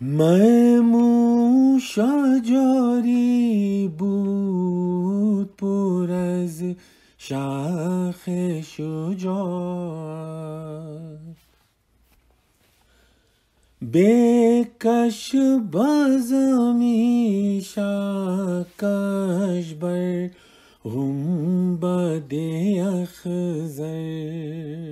مموش جاری بود پر از شخ شجاعت بکش بازمی کاش بر غنبد اخزر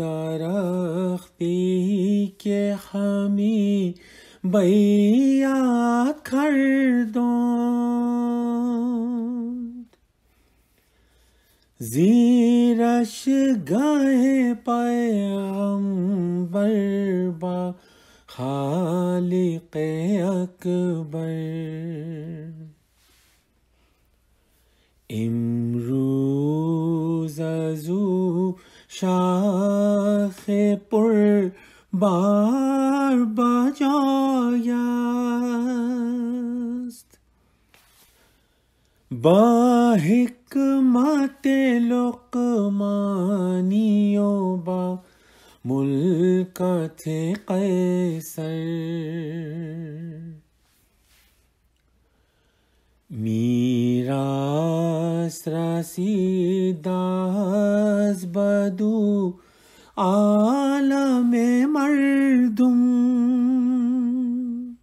दरख्ती के हमें भैया कर दो जीरश गए पैम्बर बा खालिक अकबर इमरूज अजू شاخ پر بار بجای است با حکمت لقمانی و با ملکت قیصر می رسید از بدو عالم مردم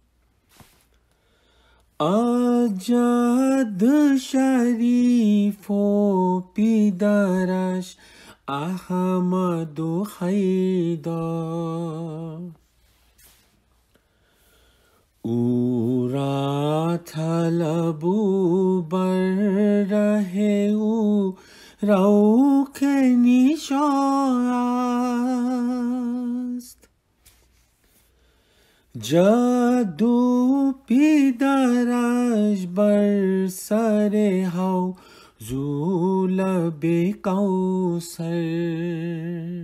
اجد شریف و احمد و अबू बर रहे ऊ रऊख निशास्त जादू पीदरज बर सरे हाउ जूल बेकौ सर